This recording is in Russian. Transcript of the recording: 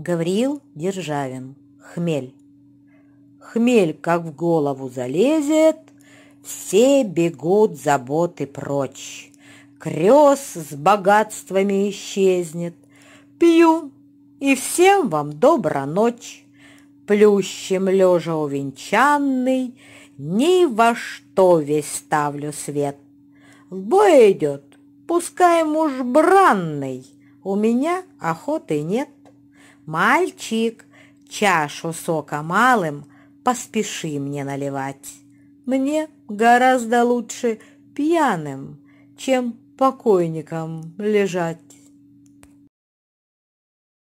Гавриил Державин. Хмель. Хмель, как в голову залезет, Все бегут заботы прочь. Крест с богатствами исчезнет. Пью, и всем вам добра ночь. Плющем лежа увенчанный, Ни во что весь ставлю свет. В бой идет, пускай муж бранный, У меня охоты нет. «Мальчик, чашу сока малым поспеши мне наливать. Мне гораздо лучше пьяным, чем покойником лежать».